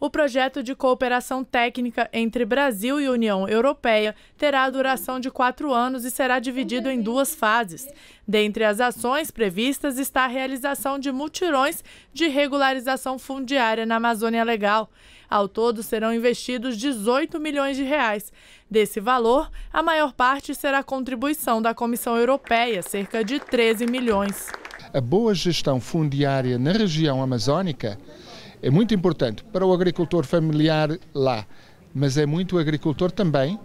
O projeto de cooperação técnica entre Brasil e União Europeia terá a duração de quatro anos e será dividido em duas fases. Dentre as ações previstas está a realização de multirões de regularização fundiária na Amazônia Legal. Ao todo, serão investidos 18 milhões de reais. Desse valor, a maior parte será contribuição da Comissão Europeia, cerca de 13 milhões. A boa gestão fundiária na região amazônica é muito importante para o agricultor familiar lá, mas é muito agricultor também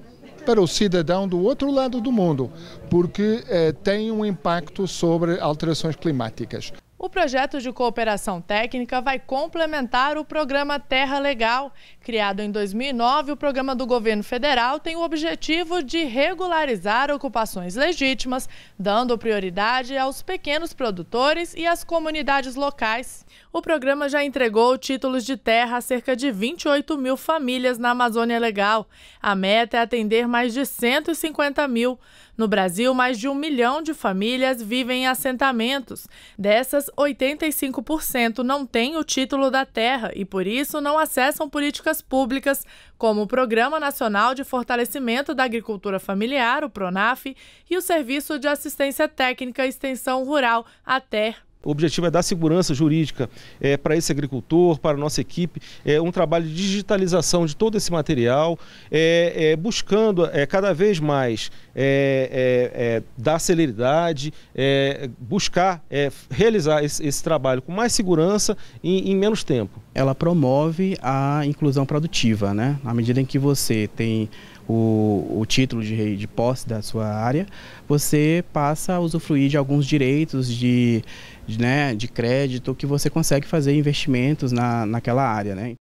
para o cidadão do outro lado do mundo, porque eh, tem um impacto sobre alterações climáticas. O projeto de cooperação técnica vai complementar o programa Terra Legal. Criado em 2009, o programa do governo federal tem o objetivo de regularizar ocupações legítimas, dando prioridade aos pequenos produtores e às comunidades locais. O programa já entregou títulos de terra a cerca de 28 mil famílias na Amazônia Legal. A meta é atender mais de 150 mil. No Brasil, mais de um milhão de famílias vivem em assentamentos. Dessas, 85% não têm o título da terra e, por isso, não acessam políticas públicas como o Programa Nacional de Fortalecimento da Agricultura Familiar, o PRONAF, e o Serviço de Assistência Técnica Extensão Rural, a TER. O objetivo é dar segurança jurídica é, para esse agricultor, para a nossa equipe, é um trabalho de digitalização de todo esse material, é, é buscando é, cada vez mais é, é, é, dar celeridade, buscar realizar esse, esse, trabalho com mais segurança e em menos tempo. Ela promove a inclusão produtiva, né? À medida em que você tem o, o título de, de posse da sua área, você passa a usufruir de alguns direitos de, de, né, de crédito que você consegue fazer investimentos na, naquela área. Né?